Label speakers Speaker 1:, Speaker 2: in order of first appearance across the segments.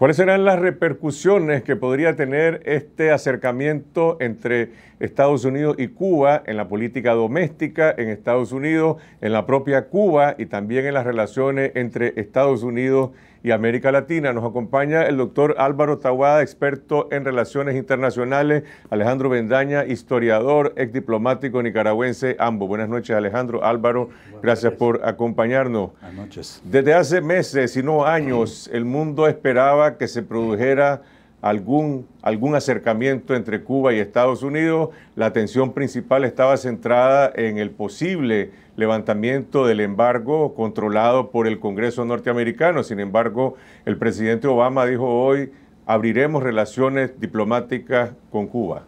Speaker 1: ¿Cuáles serán las repercusiones que podría tener este acercamiento entre Estados Unidos y Cuba en la política doméstica en Estados Unidos, en la propia Cuba y también en las relaciones entre Estados Unidos y y América Latina. Nos acompaña el doctor Álvaro Tawada, experto en relaciones internacionales, Alejandro Bendaña, historiador, ex diplomático nicaragüense, ambos. Buenas noches, Alejandro, Álvaro, gracias por acompañarnos. Buenas noches. Desde hace meses, si no años, el mundo esperaba que se produjera algún, algún acercamiento entre Cuba y Estados Unidos. La atención principal estaba centrada en el posible levantamiento del embargo controlado por el Congreso norteamericano. Sin embargo, el presidente Obama dijo hoy, abriremos relaciones diplomáticas con Cuba.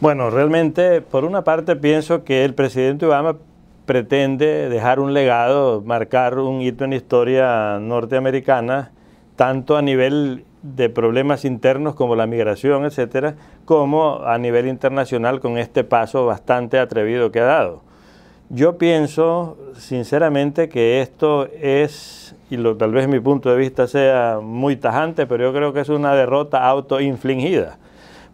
Speaker 1: Bueno, realmente, por una parte pienso que el presidente Obama
Speaker 2: pretende dejar un legado, marcar un hito en la historia norteamericana, tanto a nivel de problemas internos como la migración, etcétera, como a nivel internacional con este paso bastante atrevido que ha dado. Yo pienso sinceramente que esto es, y lo, tal vez mi punto de vista sea muy tajante, pero yo creo que es una derrota autoinfligida,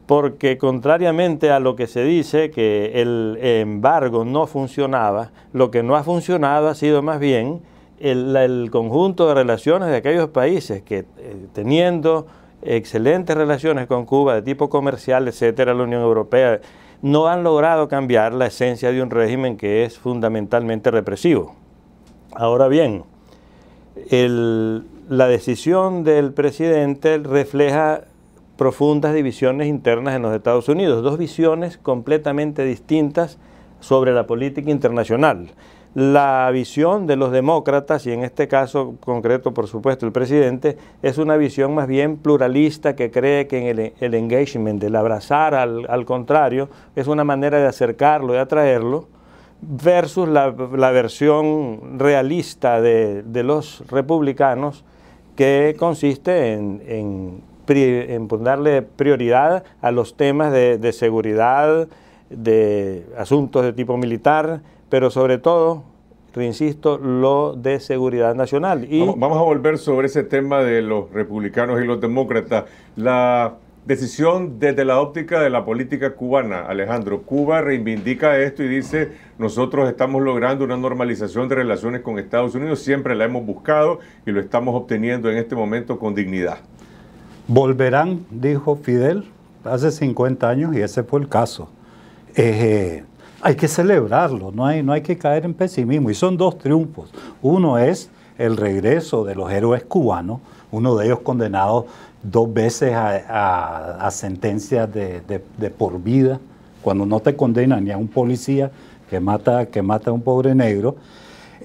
Speaker 2: porque contrariamente a lo que se dice que el embargo no funcionaba, lo que no ha funcionado ha sido más bien el, conjunto de relaciones de aquellos países que eh, teniendo excelentes relaciones con Cuba de tipo comercial, etcétera, la Unión Europea, no han logrado cambiar la esencia de un régimen que es fundamentalmente represivo. Ahora bien, la decisión del presidente refleja profundas divisiones internas en los Estados Unidos, dos visiones completamente distintas sobre la política internacional la visión de los demócratas, y en este caso concreto, por supuesto, el presidente, es una visión más bien pluralista que cree que en el, engagement, el abrazar al, contrario, es una manera de acercarlo, de atraerlo, versus la, versión realista de, los republicanos, que consiste en, en, darle prioridad a los temas de seguridad, de asuntos de tipo militar, pero sobre
Speaker 1: todo, reinsisto, lo de seguridad nacional. vamos a volver sobre ese tema de los republicanos y los demócratas. La decisión desde la óptica de la política cubana, Alejandro. Cuba reivindica esto y dice, nosotros estamos logrando una normalización de relaciones con Estados Unidos, siempre la hemos buscado y lo estamos obteniendo en este momento con dignidad.
Speaker 3: Volverán, dijo Fidel, hace 50 años y ese fue el caso. Eh, hay que celebrarlo, no hay, no hay que caer en pesimismo. Y son dos triunfos. Uno es el regreso de los héroes cubanos, uno de ellos condenado dos veces a, sentencias de, por vida, cuando no te condenan ni a un policía que mata, que mata a un pobre negro.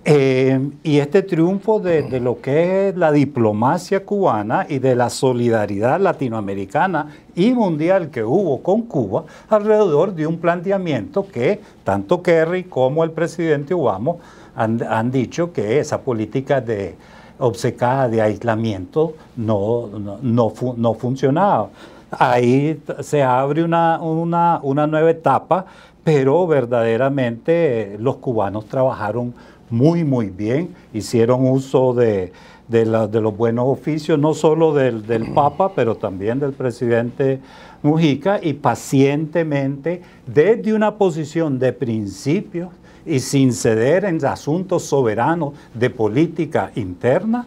Speaker 3: Eh, y este triunfo de, lo que es la diplomacia cubana y de la solidaridad latinoamericana y mundial que hubo con Cuba alrededor de un planteamiento que tanto Kerry como el presidente Obama han, dicho que esa política de obcecada de aislamiento no, no, funcionaba. Ahí se abre una, una, una nueva etapa, pero verdaderamente eh, los cubanos trabajaron muy, muy bien. Hicieron uso de, los buenos oficios, no solo del, mm. Papa, pero también del presidente Mujica, y pacientemente, desde una posición de principio y sin ceder en asuntos soberanos de política interna,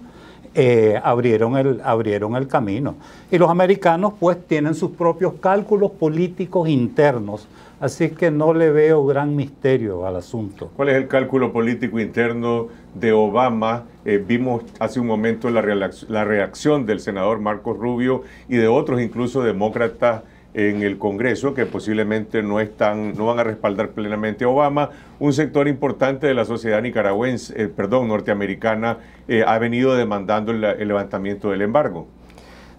Speaker 3: eh, abrieron, el, abrieron el camino. Y los americanos pues tienen sus propios cálculos políticos internos Así que no le veo gran misterio al asunto.
Speaker 1: ¿Cuál es el cálculo político interno de Obama? Eh, vimos hace un momento la, reacción, del senador Marcos Rubio y de otros, incluso demócratas en el Congreso, que posiblemente no están, no van a respaldar plenamente a Obama. Un sector importante de la sociedad nicaragüense, eh, perdón, norteamericana, eh, ha venido demandando el levantamiento del embargo.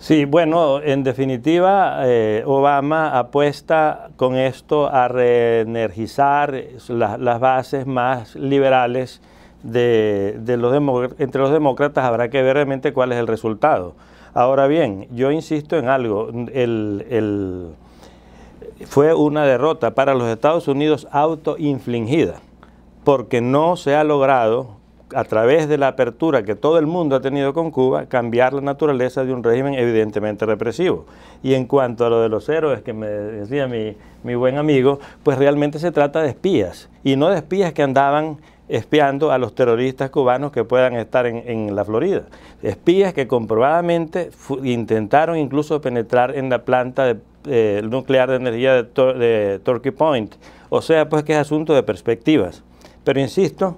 Speaker 1: Sí, bueno, en definitiva, eh, Obama
Speaker 2: apuesta con esto a reenergizar las bases más liberales de, los entre los demócratas. Habrá que ver realmente cuál es el resultado. Ahora bien, yo insisto en algo. el, fue una derrota para los Estados Unidos autoinfligida, porque no se ha logrado a través de la apertura que todo el mundo ha tenido con Cuba, cambiar la naturaleza de un régimen evidentemente represivo. Y en cuanto a lo de los héroes que me decía mi, mi buen amigo, pues realmente se trata de espías, y no de espías que andaban espiando a los terroristas cubanos que puedan estar en, la Florida. Espías que comprobadamente intentaron incluso penetrar en la planta de, eh, nuclear de energía de, de Turkey Point. O sea, pues que es asunto de perspectivas. Pero insisto,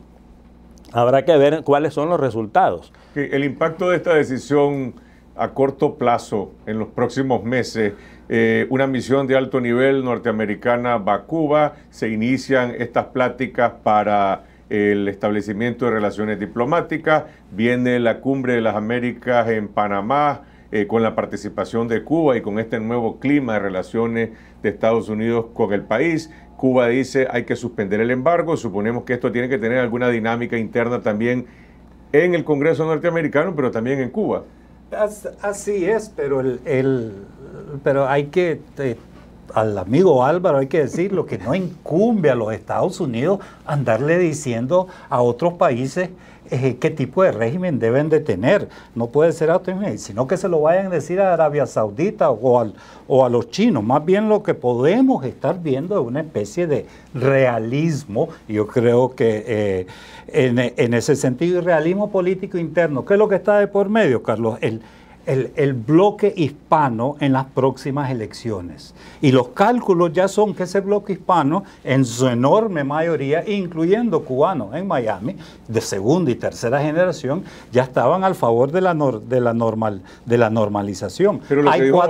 Speaker 1: Habrá que ver cuáles son los resultados. El impacto de esta decisión a corto plazo, en los próximos meses, eh, una misión de alto nivel norteamericana va a Cuba, se inician estas pláticas para el establecimiento de relaciones diplomáticas, viene la cumbre de las Américas en Panamá, eh, con la participación de Cuba y con este nuevo clima de relaciones de Estados Unidos con el país. Cuba dice hay que suspender el embargo, suponemos que esto tiene que tener alguna dinámica interna también en el Congreso norteamericano, pero también en Cuba.
Speaker 3: Así es, pero, el, pero hay que, eh, al amigo Álvaro hay que decir, lo que no incumbe a los Estados Unidos andarle diciendo a otros países eh, qué tipo de régimen deben de tener. No puede ser autoinmune, sino que se lo vayan a decir a Arabia Saudita o, o a los chinos. Más bien lo que podemos estar viendo es una especie de realismo. Yo creo que eh, en, ese sentido, y realismo político interno. ¿Qué es lo que está de por medio, Carlos? el, bloque hispano en las próximas elecciones. Y los cálculos ya son que ese bloque hispano, en su enorme mayoría, incluyendo cubanos en Miami, de segunda y tercera generación, ya estaban al favor de la, de la, normal, de la normalización. Pero lo que dijo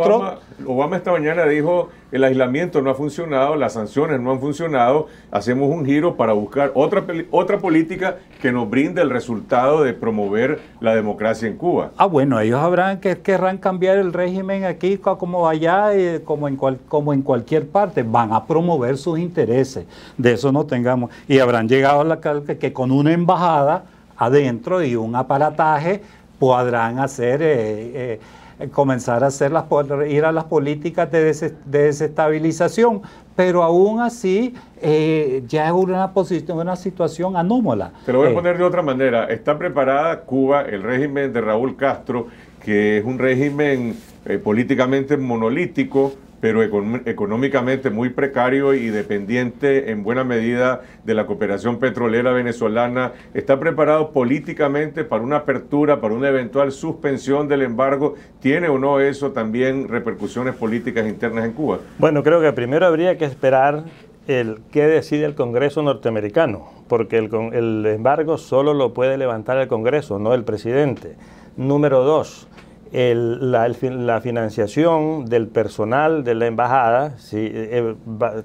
Speaker 1: Obama esta mañana dijo el aislamiento no ha funcionado, las sanciones no han funcionado, hacemos un giro para buscar otra, otra política que nos brinde el resultado de promover la democracia en Cuba.
Speaker 3: Ah, bueno, ellos habrán que querrán cambiar el régimen aquí como allá, eh, como, en como en cualquier parte, van a promover sus intereses, de eso no tengamos, y habrán llegado a la calle que con una embajada adentro y un aparataje podrán hacer, eh, eh, comenzar a hacer las, ir a las políticas de, desestabilización, pero aún así eh, ya es una, una situación anómala. Te lo voy a
Speaker 1: poner de otra manera. ¿Está preparada Cuba, el régimen de Raúl Castro, que es un régimen políticamente monolítico, pero económicamente muy precario y dependiente en buena medida de la cooperación petrolera venezolana, está preparado políticamente para una apertura, para una eventual suspensión del embargo, ¿tiene o no eso también repercusiones políticas internas en Cuba?
Speaker 2: Bueno, creo que primero habría que esperar el qué decide el Congreso norteamericano, porque el, el embargo solo lo puede levantar el Congreso, no el presidente. Número dos, la, financiación del personal de la embajada eh,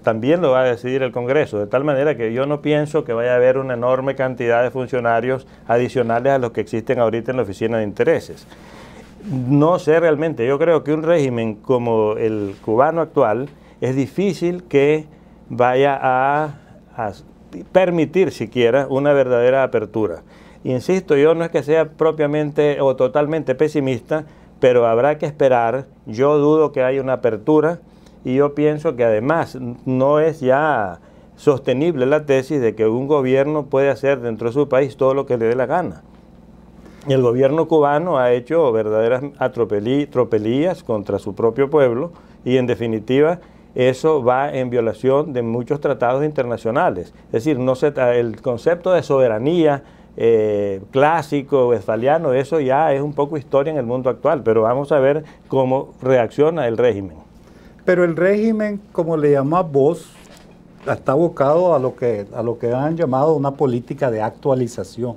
Speaker 2: también lo va a decidir el Congreso, de tal manera que yo no pienso que vaya a haber una enorme cantidad de funcionarios adicionales a los que existen ahorita en la Oficina de Intereses. No sé realmente, yo creo que un régimen como el cubano actual es difícil que vaya a permitir siquiera una verdadera apertura insisto, yo no es que sea propiamente o totalmente pesimista, pero habrá que esperar. Yo dudo que haya una apertura y yo pienso que además no es ya sostenible la tesis de que un gobierno puede hacer dentro de su país todo lo que le dé la gana. El gobierno cubano ha hecho verdaderas atropelías contra su propio pueblo y en definitiva eso va en violación de muchos tratados internacionales. Es decir, no se, el concepto de soberanía eh, clásico, westfaliano, eso ya es un poco historia en el mundo actual, pero vamos a ver cómo reacciona el régimen.
Speaker 3: Pero el régimen, como le llamas vos, está abocado a lo a lo que han llamado una política de actualización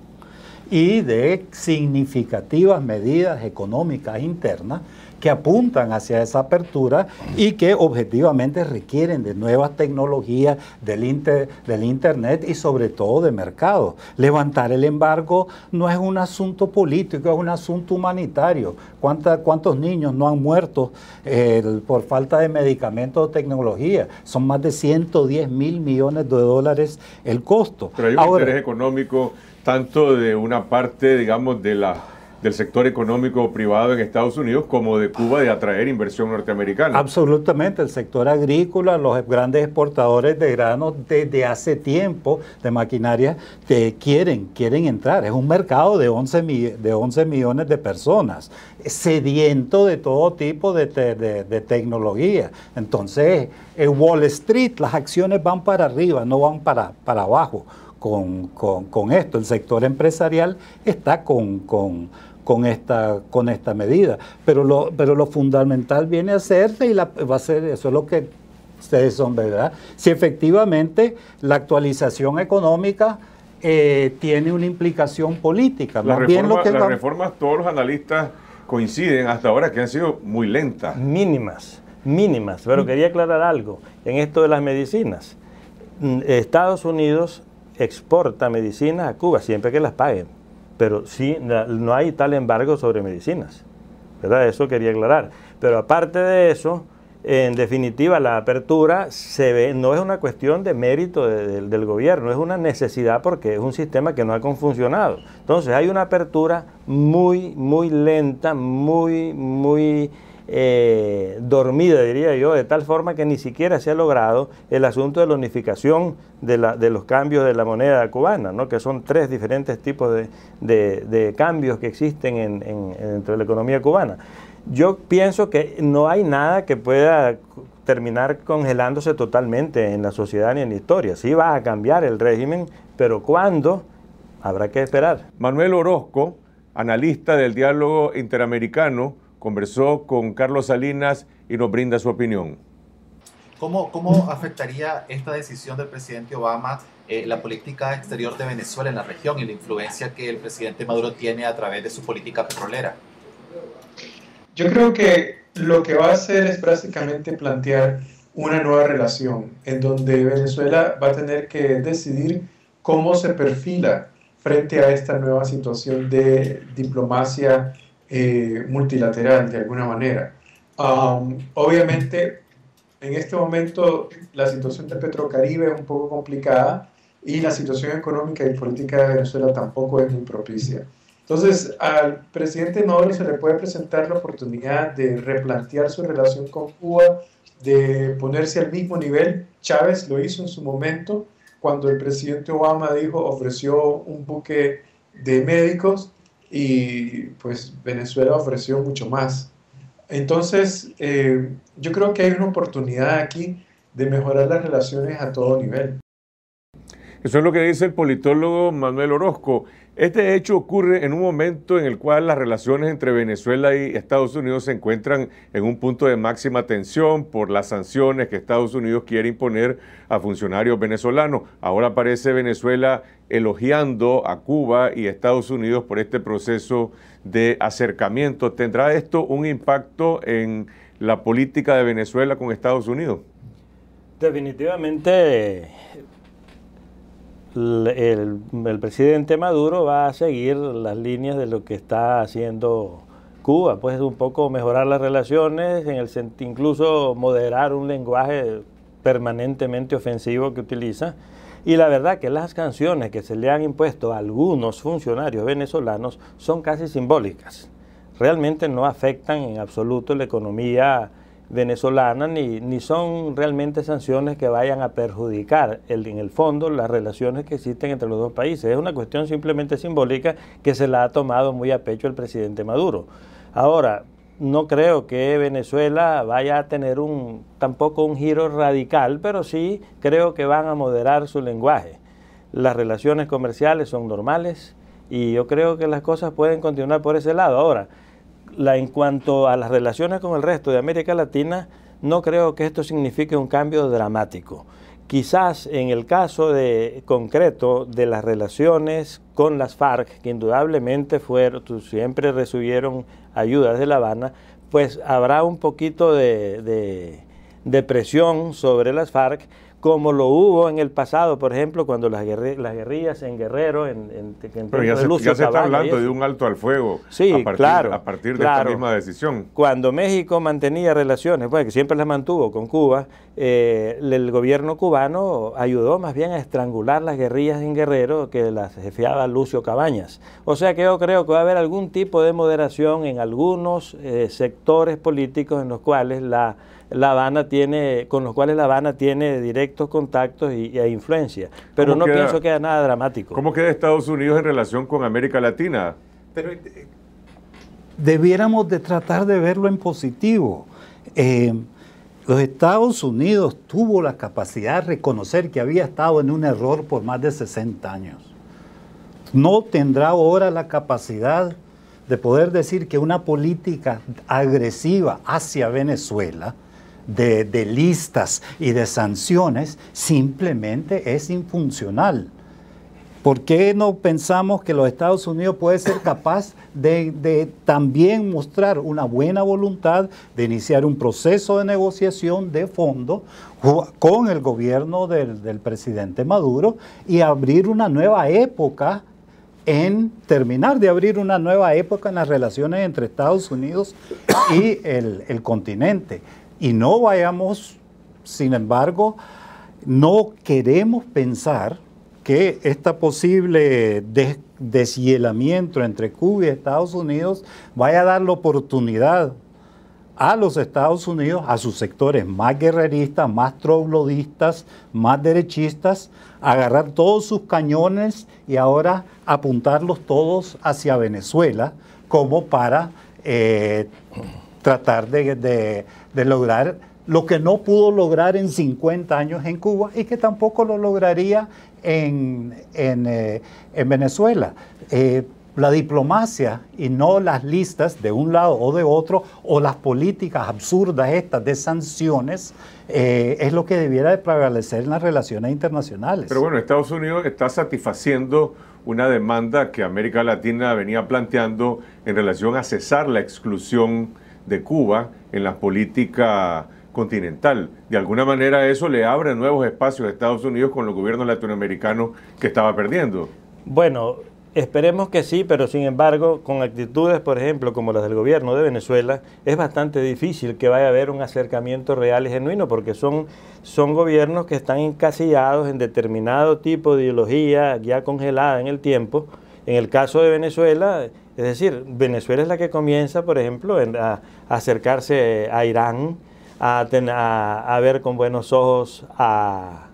Speaker 3: y de significativas medidas económicas internas que apuntan hacia esa apertura y que objetivamente requieren de nuevas tecnologías del, inter, del Internet y sobre todo de mercado. Levantar el embargo no es un asunto político, es un asunto humanitario. ¿Cuántos niños no han muerto eh, por falta de medicamentos o tecnología? Son más de 110 mil millones de dólares el costo. Pero hay un interés
Speaker 1: económico tanto de una parte, digamos, de la del sector económico privado en Estados Unidos como de Cuba de atraer inversión norteamericana.
Speaker 3: Absolutamente, el sector agrícola, los grandes exportadores de granos desde hace tiempo de maquinaria quieren, quieren entrar. Es un mercado de 11, de 11 millones de personas, sediento de todo tipo de, tecnología. Entonces, en eh, Wall Street las acciones van para arriba, no van para, para abajo con, con, esto. El sector empresarial está con, con, esta, con esta medida. Pero lo, pero lo fundamental viene a ser, y la, va a ser, eso es lo que ustedes son, ¿verdad? Si efectivamente la actualización económica eh, tiene una implicación política. lo que las reformas,
Speaker 1: todos los analistas coinciden hasta ahora que han sido muy lentas. Mínimas, mínimas. Pero mm. quería aclarar algo
Speaker 2: en esto de las medicinas. Mm, Estados Unidos exporta medicinas a Cuba, siempre que las paguen, pero sí, no hay tal embargo sobre medicinas, ¿verdad? Eso quería aclarar. Pero aparte de eso, en definitiva, la apertura se ve, no es una cuestión de mérito del gobierno, es una necesidad porque es un sistema que no ha funcionado. Entonces hay una apertura muy, muy lenta, muy, muy eh, dormida, diría yo, de tal forma que ni siquiera se ha logrado el asunto de la unificación de, los cambios de la moneda cubana, ¿no? que son tres diferentes tipos de, cambios que existen en, en, entre la economía cubana. Yo pienso que no hay nada que pueda terminar congelándose totalmente en la sociedad ni en la historia. Sí va a cambiar el régimen, pero ¿cuándo?
Speaker 1: Habrá que esperar. Manuel Orozco, analista del diálogo interamericano, conversó con Carlos Salinas y nos brinda su opinión.
Speaker 3: ¿Cómo, cómo afectaría esta decisión del presidente Obama eh, la política exterior de Venezuela en la región y la influencia que el presidente Maduro tiene a través de su política petrolera?
Speaker 1: Yo creo que lo que va a hacer es prácticamente plantear una nueva relación en donde Venezuela va a tener que decidir cómo se perfila frente a esta nueva situación de diplomacia eh, multilateral de alguna manera. obviamente, en este momento la situación de Petrocaribe es un poco complicada y la situación económica y política de Venezuela tampoco es muy propicia. Entonces, al presidente Maduro se le puede presentar la oportunidad de replantear su relación con Cuba, de ponerse al mismo nivel. Chávez lo hizo en su momento cuando el presidente Obama dijo, ofreció un buque de médicos y pues Venezuela ofreció mucho más. Entonces, eh, yo creo que hay una oportunidad aquí de mejorar las relaciones a todo nivel. Eso es lo que dice el politólogo Manuel Orozco. Este hecho ocurre en un momento en el cual las relaciones entre Venezuela y Estados Unidos se encuentran en un punto de máxima tensión por las sanciones que Estados Unidos quiere imponer a funcionarios venezolanos. Ahora parece Venezuela elogiando a Cuba y Estados Unidos por este proceso de acercamiento. ¿Tendrá esto un impacto en la política de Venezuela con Estados Unidos?
Speaker 2: Definitivamente
Speaker 1: el,
Speaker 2: presidente Maduro va a seguir las líneas de lo que está haciendo Cuba, pues un poco mejorar las relaciones, en el incluso moderar un lenguaje permanentemente ofensivo que utiliza y la verdad que las sanciones que se le han impuesto a algunos funcionarios venezolanos son casi simbólicas. Realmente no afectan en absoluto la economía venezolana ni, ni son realmente sanciones que vayan a perjudicar el, en el fondo las relaciones que existen entre los dos países. Es una cuestión simplemente simbólica que se la ha tomado muy a pecho el presidente Maduro. Ahora, no creo que Venezuela vaya a tener un, tampoco un giro radical, pero sí creo que van a moderar su lenguaje. Las relaciones comerciales son normales y yo creo que las cosas pueden continuar por ese lado. Ahora, en cuanto a las relaciones con el resto de América Latina, no creo que esto signifique un cambio dramático. Quizás en el caso de, concreto de las relaciones con las FARC, que indudablemente fueron, siempre recibieron ayudas de La Habana, pues habrá un poquito de, de presión sobre las FARC, como lo hubo en el pasado, por ejemplo, cuando las, guerrillas, en Guerrero, en, en, en Pero ya, se, ya está hablando de un
Speaker 1: alto al fuego sí, a partir, a partir de esta misma
Speaker 2: decisión. Cuando México mantenía relaciones, pues que siempre las mantuvo con Cuba, eh, el gobierno cubano ayudó más bien a estrangular las guerrillas en Guerrero que las jefiaba Lucio Cabañas. O sea que yo creo que va a haber algún tipo de moderación en algunos eh, sectores políticos en los cuales la la Habana tiene, con los cuales La Habana tiene directos contactos y, e influencia. Pero no pienso que haya nada dramático. ¿Cómo queda Estados
Speaker 1: Unidos en relación con América Latina?
Speaker 3: Pero eh, debiéramos de tratar de verlo en positivo. Eh, los Estados Unidos tuvo la capacidad de reconocer que había estado en un error por más de 60 años. No tendrá ahora la capacidad de poder decir que una política agresiva hacia Venezuela de, listas y de sanciones simplemente es infuncional. ¿Por qué no pensamos que los Estados Unidos puede ser capaz de, también mostrar una buena voluntad de iniciar un proceso de negociación de fondo con el gobierno del, presidente Maduro y abrir una nueva época en terminar de abrir una nueva época en las relaciones entre Estados Unidos y el continente? Y no vayamos, sin embargo, no queremos pensar que este posible deshielamiento entre Cuba y Estados Unidos vaya a dar la oportunidad a los Estados Unidos, a sus sectores más guerreristas, más troglodistas, más derechistas, agarrar todos sus cañones y ahora apuntarlos todos hacia Venezuela como para eh, tratar de de lograr lo que no pudo lograr en 50 años en Cuba y que tampoco lo lograría en, en, eh, Venezuela. Eh, la diplomacia y no las listas de un lado o de otro o las políticas absurdas estas de sanciones eh, es lo que debiera de prevalecer en las relaciones internacionales. Pero bueno,
Speaker 1: Estados Unidos está satisfaciendo una demanda que América Latina venía planteando en relación a cesar la exclusión de Cuba en la política continental. De alguna manera eso le abre nuevos espacios a Estados Unidos con los gobiernos latinoamericanos que estaba perdiendo. Bueno,
Speaker 2: esperemos que sí, pero sin embargo, con actitudes, por ejemplo, como las del gobierno de Venezuela, es bastante difícil que vaya a haber un acercamiento real y genuino, porque son, son gobiernos que están encasillados en determinado tipo de ideología ya congelada en el tiempo. En el caso de Venezuela, es decir, Venezuela es la que comienza, por ejemplo, a, acercarse a Irán, a, ver con buenos ojos a,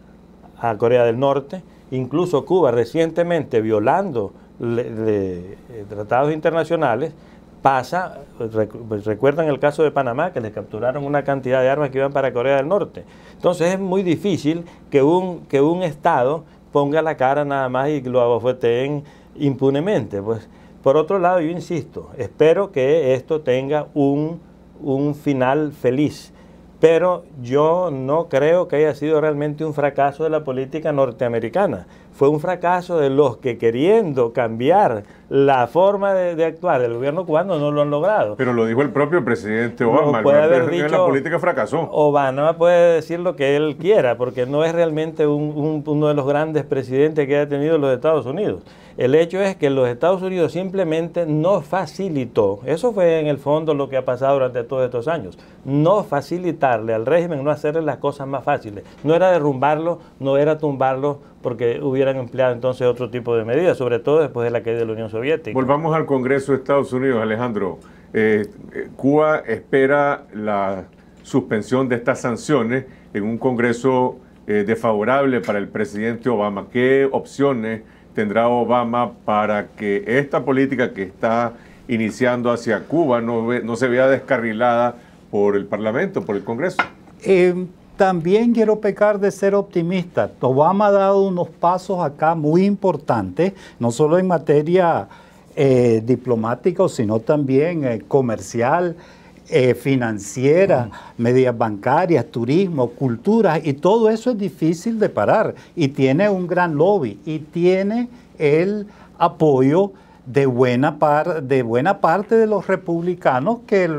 Speaker 2: Corea del Norte, incluso Cuba recientemente violando eh, tratados internacionales, pasa, recuerdan el caso de Panamá, que les capturaron una cantidad de armas que iban para Corea del Norte. Entonces es muy difícil que un, que un Estado ponga la cara nada más y lo abofeteen impunemente. Pues por otro lado, yo insisto, espero que esto tenga un, un final feliz, pero yo no creo que haya sido realmente un fracaso de la política norteamericana fue un fracaso de los que queriendo cambiar la forma de, actuar del gobierno cubano no lo han logrado.
Speaker 1: Pero lo dijo el propio presidente Obama. puede la política fracasó.
Speaker 2: Obama puede decir lo que él quiera, porque no es realmente uno de los grandes presidentes que ha tenido los Estados Unidos. El hecho es que los Estados Unidos simplemente no facilitó, eso fue en el fondo lo que ha pasado durante todos estos años, no facilitarle al régimen, no hacerle las cosas más fáciles. No era derrumbarlo, no era tumbarlo, porque hubieran empleado entonces otro tipo de medidas, sobre todo después de la caída de la Unión Soviética.
Speaker 1: Volvamos al Congreso de Estados Unidos, Alejandro. Eh, eh, Cuba espera la suspensión de estas sanciones en un Congreso eh, desfavorable para el presidente Obama. ¿Qué opciones tendrá Obama para que esta política que está iniciando hacia Cuba no, no se vea
Speaker 3: descarrilada por el Parlamento, por el Congreso? Eh, también quiero pecar de ser optimista. Obama ha dado unos pasos acá muy importantes, no solo en materia eh, diplomática, sino también eh, comercial, eh, financiera, medidas bancarias, turismo, cultura, y todo eso es difícil de parar. Y tiene un gran lobby y tiene el apoyo de buena, par, de buena parte de los republicanos que el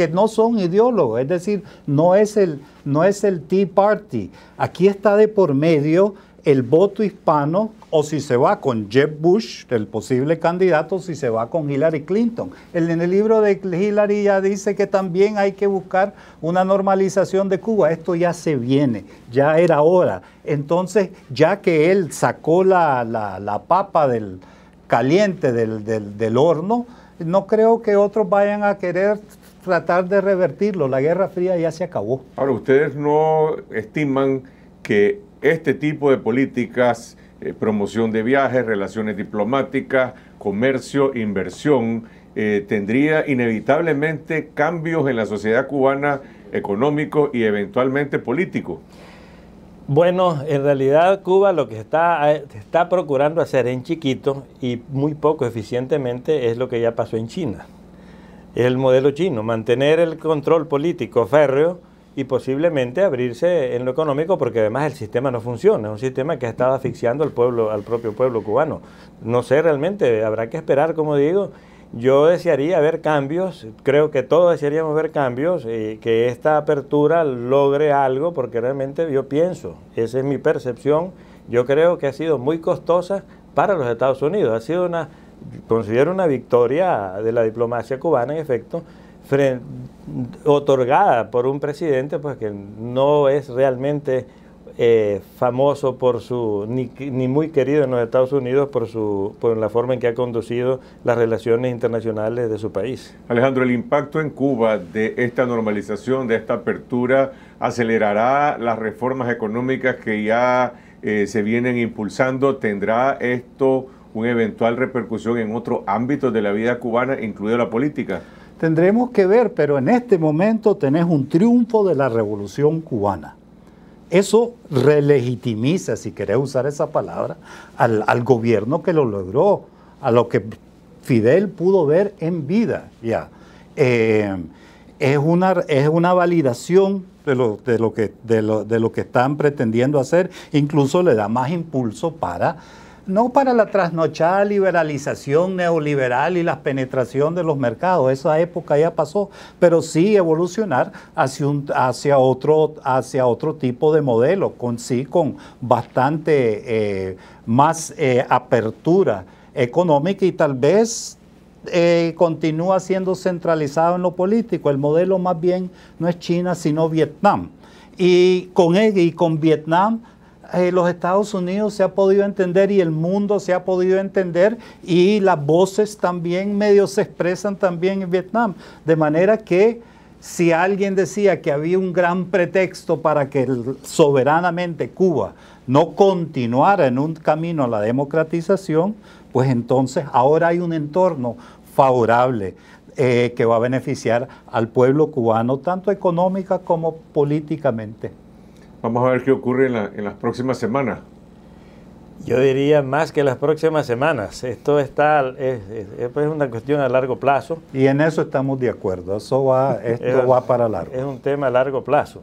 Speaker 3: que no son ideólogos, es decir, no es el, no es el Tea Party. Aquí está de por medio el voto hispano o si se va con Jeb Bush, el posible candidato, si se va con Hillary Clinton. En el libro de Hillary ya dice que también hay que buscar una normalización de Cuba. Esto ya se viene, ya era hora. Entonces, ya que él sacó la, papa del caliente del, del horno, no creo que otros vayan a querer tratar de revertirlo. La Guerra Fría ya se acabó. Ahora,
Speaker 1: ¿ustedes no estiman que este tipo de políticas, eh, promoción de viajes, relaciones diplomáticas, comercio, inversión, eh, tendría inevitablemente cambios en la sociedad cubana económico y eventualmente político Bueno, en
Speaker 2: realidad Cuba lo que está, eh, está procurando hacer en chiquito y muy poco eficientemente es lo que ya pasó en China el modelo chino, mantener el control político férreo y posiblemente abrirse en lo económico porque además el sistema no funciona, es un sistema que ha estado asfixiando al pueblo, al propio pueblo cubano. No sé realmente, habrá que esperar, como digo. Yo desearía ver cambios, creo que todos desearíamos ver cambios y eh, que esta apertura logre algo porque realmente yo pienso, esa es mi percepción, yo creo que ha sido muy costosa para los Estados Unidos, ha sido una considero una victoria de la diplomacia cubana, en efecto, otorgada por un presidente pues, que no es realmente eh, famoso por su, ni, muy querido en los Estados Unidos por, su, por
Speaker 1: la forma en que ha conducido las relaciones internacionales de su país. Alejandro, el impacto en Cuba de esta normalización, de esta apertura, acelerará las reformas económicas que ya eh, se vienen impulsando, tendrá esto una eventual repercusión en otros ámbitos de la vida cubana, ...incluido la política?
Speaker 3: Tendremos que ver, pero en este momento tenés un triunfo de la revolución cubana. Eso relegitimiza, si querés usar esa palabra, al, gobierno que lo logró, a lo que Fidel pudo ver en vida. Ya. Eh, es, una, es una validación de lo, que, de lo que están pretendiendo hacer, incluso le da más impulso para no para la trasnochada liberalización neoliberal y la penetración de los mercados, esa época ya pasó, pero sí evolucionar hacia, un, hacia, otro, hacia otro tipo de modelo, con sí, con bastante eh, más eh, apertura económica y tal vez eh, continúa siendo centralizado en lo político. El modelo más bien no es China, sino Vietnam. Y con, y con Vietnam eh, los Estados Unidos se ha podido entender y el mundo se ha podido entender y las voces también medio se expresan también en Vietnam. De manera que si alguien decía que había un gran pretexto para que soberanamente Cuba no continuara en un camino a la democratización, pues entonces ahora hay un entorno favorable eh, que va a beneficiar al pueblo cubano tanto económica como políticamente. Vamos a ver qué ocurre en, las próximas semanas. Yo diría más que las próximas semanas.
Speaker 2: Esto está es, es, pues, una cuestión a largo plazo.
Speaker 3: Y en eso estamos de acuerdo. Eso va, esto va
Speaker 2: para largo. Es un tema a largo plazo.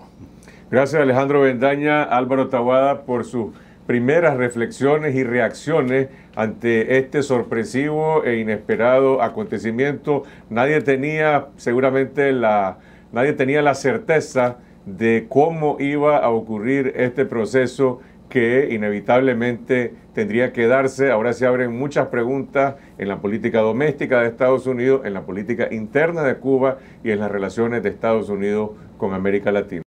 Speaker 1: Gracias Alejandro Bendaña, Álvaro Tawada por sus primeras reflexiones y reacciones ante este sorpresivo e inesperado acontecimiento. Nadie tenía seguramente la nadie tenía la certeza de cómo iba a ocurrir este proceso que inevitablemente tendría que darse. Ahora se abren muchas preguntas en la política doméstica de Estados Unidos, en la política interna de Cuba y en las relaciones de Estados Unidos con América Latina.